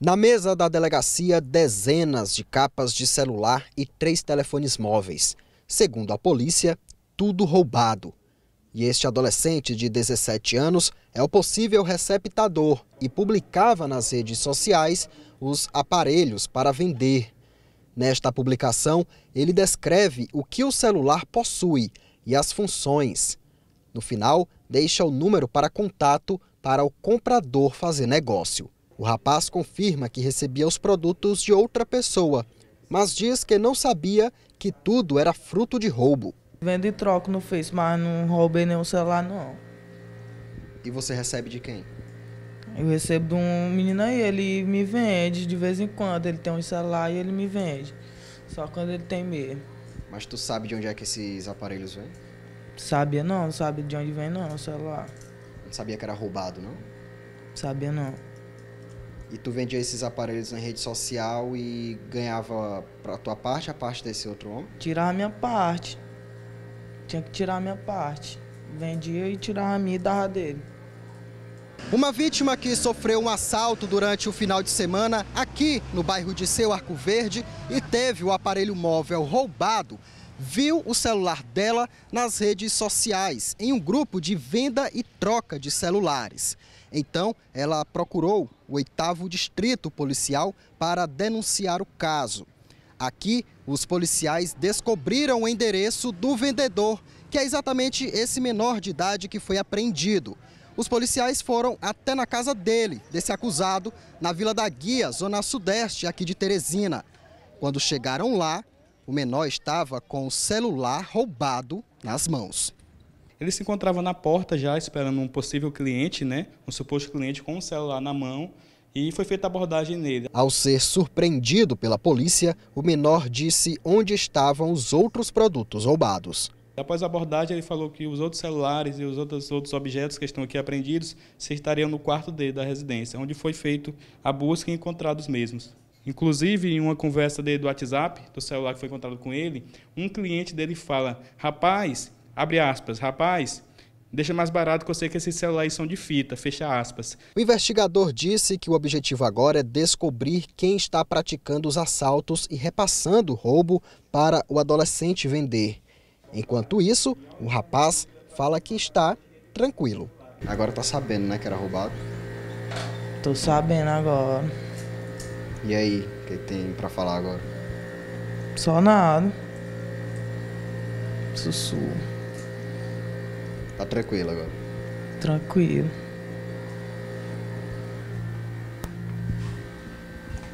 Na mesa da delegacia, dezenas de capas de celular e três telefones móveis. Segundo a polícia, tudo roubado. E este adolescente de 17 anos é o possível receptador e publicava nas redes sociais os aparelhos para vender. Nesta publicação, ele descreve o que o celular possui e as funções. No final, deixa o número para contato para o comprador fazer negócio. O rapaz confirma que recebia os produtos de outra pessoa, mas diz que não sabia que tudo era fruto de roubo. Vendo e troco no Face, mas não roubei nenhum celular, não. E você recebe de quem? Eu recebo de um menino aí, ele me vende de vez em quando. Ele tem um celular e ele me vende. Só quando ele tem mesmo. Mas tu sabe de onde é que esses aparelhos vêm? Sabia não, sabe de onde vem não, o celular. Não sabia que era roubado, não? Sabia não e tu vendia esses aparelhos na rede social e ganhava pra tua parte a parte desse outro homem? Tirar a minha parte. Tinha que tirar a minha parte. Vendia e tirava a minha e dava dele. Uma vítima que sofreu um assalto durante o final de semana aqui no bairro de Seu Arco Verde e teve o aparelho móvel roubado viu o celular dela nas redes sociais, em um grupo de venda e troca de celulares. Então, ela procurou o oitavo distrito policial para denunciar o caso. Aqui, os policiais descobriram o endereço do vendedor, que é exatamente esse menor de idade que foi apreendido. Os policiais foram até na casa dele, desse acusado, na Vila da Guia, zona sudeste aqui de Teresina. Quando chegaram lá, o menor estava com o celular roubado nas mãos. Ele se encontrava na porta já esperando um possível cliente, né? Um suposto cliente com o celular na mão e foi feita a abordagem nele. Ao ser surpreendido pela polícia, o menor disse onde estavam os outros produtos roubados. Após a abordagem, ele falou que os outros celulares e os outros, outros objetos que estão aqui apreendidos se estariam no quarto dele da residência, onde foi feita a busca e encontrados os mesmos. Inclusive, em uma conversa dele do WhatsApp, do celular que foi encontrado com ele, um cliente dele fala: Rapaz, abre aspas, rapaz, Deixa mais barato que eu sei que esses celulares são de fita, fecha aspas. O investigador disse que o objetivo agora é descobrir quem está praticando os assaltos e repassando o roubo para o adolescente vender. Enquanto isso, o rapaz fala que está tranquilo. Agora tá sabendo, né, que era roubado? Tô sabendo agora. E aí, o que tem para falar agora? Só nada. Sussurro. Tá tranquilo agora? Tranquilo.